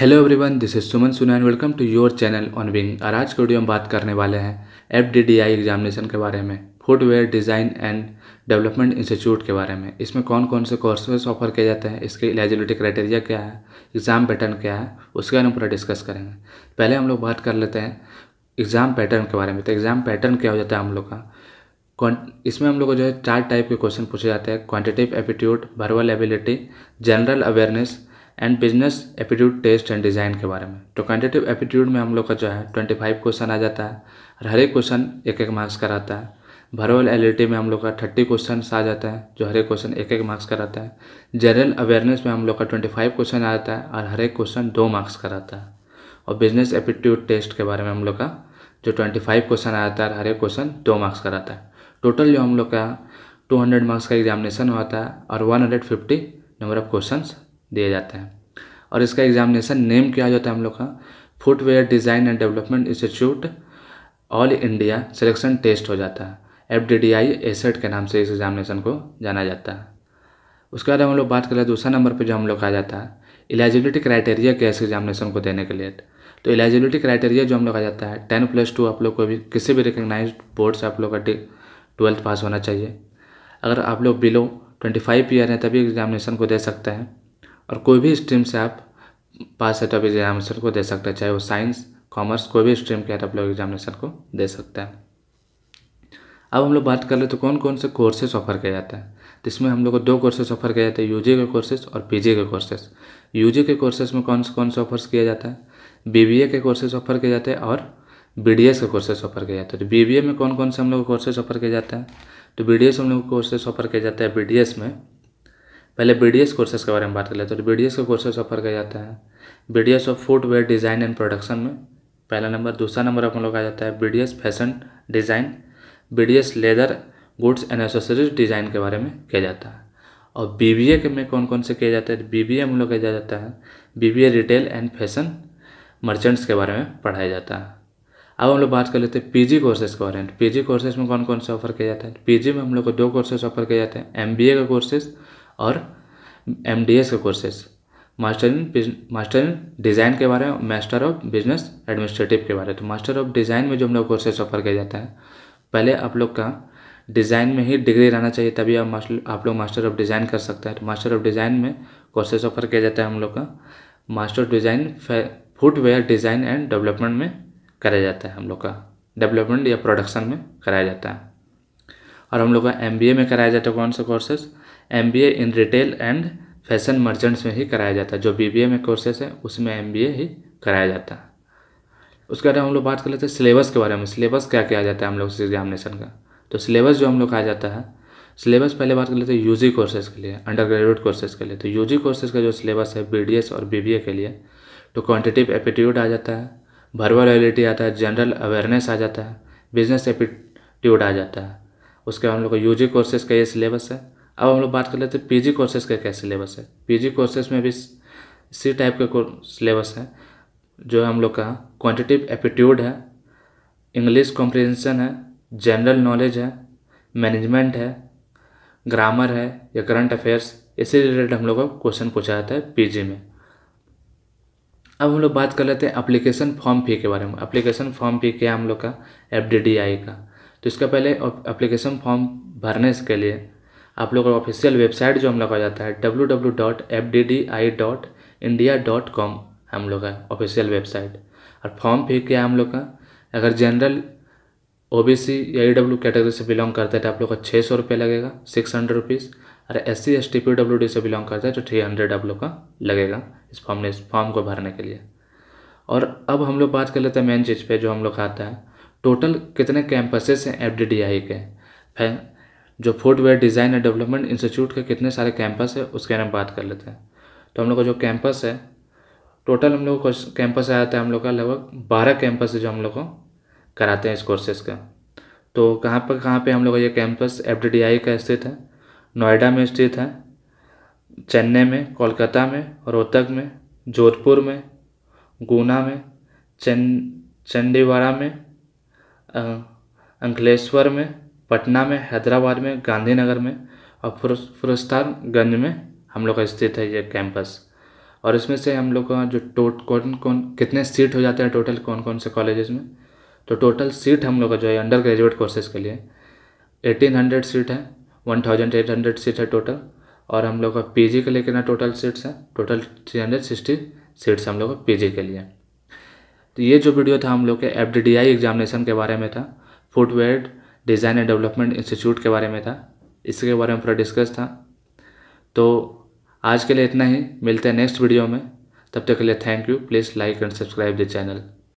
hello everyone this is Suman Suna and welcome to your channel on wing और आज के video में बात करने वाले हैं एफ एग्जामिनेशन के बारे में footwear design and development institute के बारे में इसमें कौन कौन से कोर्सेज ऑफर किए जाते हैं इसके एलिजिबिलिटी क्राइटेरिया क्या है एग्ज़ाम पैटर्न क्या है उसके बारे में पूरा डिस्कस करेंगे पहले हम लोग बात कर लेते हैं एग्ज़ाम पैटर्न के बारे में तो एग्ज़ाम पैटर्न क्या हो जाता है हम लोग का इसमें हम लोग को जो है चार टाइप के क्वेश्चन पूछे जाते हैं quantitative aptitude verbal ability general awareness and business aptitude test and design के बारे में तो क्वान्टिटिव एप्टीट्यूड में हम लोग का जो है ट्वेंटी फाइव क्वेश्चन आ जाता है और हर एक क्वेश्चन एक एक मार्क्स का रहता है भरोल एल में हम लोग का थर्टी क्वेश्चन आ जाता है जो हर एक क्वेश्चन एक एक मार्क्स का रहता है जनरल अवेयरनेस में हम लोग का ट्वेंटी फाइव क्वेश्चन आ जाता है और हर एक क्वेश्चन दो मार्क्स का रहता है और बिजनेस एप्टीट्यूड टेस्ट के बारे में हम लोग का जो ट्वेंटी फाइव क्वेश्चन आ जाता है हर एक क्वेश्चन दो मार्क्स का रहता है टोटल जो हम लोग का टू हंड्रेड मार्क्स का एग्जामिनेशन होता है और one hundred fifty number of question दिया जाता है और इसका एग्जामिनेशन नेम क्या जाता है हम लोग का footwear design and development institute all India selection test हो जाता है F D D I asset के नाम से इस एग्जामिनेशन को जाना जाता है उसके बाद हम लोग बात करें दूसरा नंबर पर जो हम लोग आ जाता है एलिजिबिलिटी क्राइटेरिया क्या इस एग्जामिनेशन को देने के लिए तो एलिजिबिलिटी क्राइटेरिया जो हम लोग आ जाता है टेन प्लस टू आप लोग को भी किसी भी रिकग्नाइज बोर्ड से आप लोग का ट्वेल्थ पास होना चाहिए अगर आप लोग बिलो ट्वेंटी फाइव ईयर हैं तभी एग्जामिनेशन को दे सकते हैं और कोई भी स्ट्रीम से आप पास सेट ऑफ एग्जामिनेशन को दे सकते हैं चाहे वो साइंस कॉमर्स कोई भी स्ट्रीम के आप लोग एग्जामिनेशन को दे सकते हैं अब हम लोग बात कर ले तो कौन कौन से कोर्सेस ऑफर किया जाते हैं तो इसमें हम लोग को दो कोर्सेज ऑफर किया जाते हैं यू के कोर्सेज और पी के कोर्सेज यू के कोर्सेज में कौन से कौन से ऑफर्स किया जाता है बी के कोर्सेज ऑफर किए जाते हैं और एस के कोर्सेज ऑफर किए जाते हैं तो ए में कौन कौन से हम लोग कोर्सेज ऑफर किए जाते हैं तो बीडीएस हम लोग कोर्सेज ऑफर किए जाते हैं एस में पहले बी डी एस कोर्सेज के बारे में बात कर लेते हैं तो बी डी एस का कोर्सेज ऑफर किया जाता है B D S of footwear design and production में पहला नंबर दूसरा नंबर अपन लोग आ जाता है B D S fashion design B D S leather goods and accessories design के बारे में किया जाता है और बी बी ए के में कौन कौन से किया जाता है बी बी ए हम लोग किया जाता है B B A retail and fashion merchants के बारे में पढ़ाया जाता है अब हम लोग बात कर लेते हैं पीजी कोर्सेज के बारे में पीजी कोर्सेज में कौन कौन से ऑफर किया जाता है पीजी में हम लोग को दो कोर्सेज ऑफर किए जाते हैं एमबीए का कोर्सेज और एम डी एस के courses master in master in design के बारे में मास्टर ऑफ बिजनेस एडमिनिस्ट्रेटिव के बारे में तो मास्टर ऑफ डिज़ाइन में जो हम लोग कोर्सेज ऑफर किया जाता है पहले आप लोग का डिज़ाइन में ही डिग्री रहना चाहिए तभी आप मास्टर आप लोग मास्टर ऑफ डिज़ाइन कर सकते हैं तो मास्टर ऑफ डिज़ाइन में कोर्सेज ऑफर किया जाता है हम लोग का master of design footwear design and development में कराया जाता है हम लोग का डेवलपमेंट या प्रोडक्शन में कराया जाता है और हम लोग का एम में कराया जाता है कौन सा courses M in retail and fashion merchants में ही कराया जाता है जो बी में कोर्सेस है उसमें एम ही कराया जाता है उसके बाद हम लोग बात कर लेते हैं सिलेबस के बारे में सिलेबस क्या किया जाता है हम लोग एग्जामिनेशन का तो सिलेबस जो हम लोग कहा जाता है सिलेबस पहले बात कर लेते हैं यूजी कोर्सेज के लिए अंडर ग्रेजुएट कोर्सेज के लिए तो यूजी कोर्सेज का जो सिलेबस है बीडीएस और बीबीए के लिए तो क्वांटिटिव एप्टीट्यूड आ जाता है वर्बल एबिलिटी आता है जनरल अवेयरनेस आ जाता है बिजनेस एप्टीट्यूड आ जाता है उसके बाद हम लोग का जी कोर्सेज का ये सिलेबस है अब हम लोग बात कर लेते हैं पीजी कोर्सेज का क्या सिलेबस है पीजी कोर्सेज में भी सी टाइप का सिलेबस है जो हम लोग का क्वांटिटिव एप्टीट्यूड है इंग्लिश कॉम्प्रिहेंसन है जनरल नॉलेज है मैनेजमेंट है ग्रामर है या करंट अफेयर्स इसी रिलेटेड हम लोग का क्वेश्चन पूछा जाता है पीजी में अब हम लोग बात कर लेते हैं अप्लीकेशन फॉर्म फी के बारे में अप्लीकेशन फॉर्म फी क्या है हम लोग का एफ का तो इसका पहले अप्लीकेशन फॉर्म भरने के लिए आप लोग ऑफिशियल वेबसाइट जो हम लोग का जाता है W W dot F D D I dot India dot com हम लोग का ऑफिशियल वेबसाइट और फॉर्म फिर किया हम लोग का अगर जनरल ओ बी सी या ई डब्ल्यू कैटेगरी से बिलोंग करते हैं तो आप लोग का छः सौ रुपये लगेगा सिक्स हंड्रेड रुपीज़ और S C S T P W D से बिलोंग करते हैं तो थ्री हंड्रेड आप लोग का लगेगा इस फॉर्म ने इस फॉर्म को भरने के लिए और अब हम लोग बात कर लेते हैं मेन चीज़ पे जो हम लोग आता है टोटल कितने कैंपसेस हैं एफ डी डी आई के जो footwear design and development institute के कितने सारे कैंपस है उसके बारे में बात कर लेते हैं तो हम लोग का जो कैंपस है टोटल हम लोग कैंपस आया है हम लोग का लगभग बारह कैंपस है जो हम लोग को कराते हैं इस कोर्सेज़ का तो कहाँ पर कहाँ पर हम लोग का ये कैंपस एफ का स्थित है नोएडा में स्थित है चेन्नई में कोलकाता में रोहतक में जोधपुर में गुना में चंडीवाड़ा में अंकलेश्वर में पटना में हैदराबाद में गांधीनगर में और फुरस्तानगंज में हम लोग का स्थित है ये कैंपस और इसमें से हम लोग का जो टोट कौन कौन कितने सीट हो जाते हैं टोटल कौन कौन से कॉलेजेस में तो टोटल सीट हम लोग का जो है अंडर ग्रेजुएट कोर्सेज के लिए एटीन हंड्रेड सीट है one thousand eight hundred seat है टोटल और हम लोग का पीजी के लिए कितना टोटल सीट्स हैं total three hundred sixty seats हम लोग का पी के लिए तो ये जो वीडियो था हम लोग के एफ एग्जामिनेशन के बारे में था footwear design and development institute के बारे में था इसके बारे में पूरा डिस्कस था तो आज के लिए इतना ही मिलते हैं नेक्स्ट वीडियो में तब तक के लिए thank you please like and subscribe the channel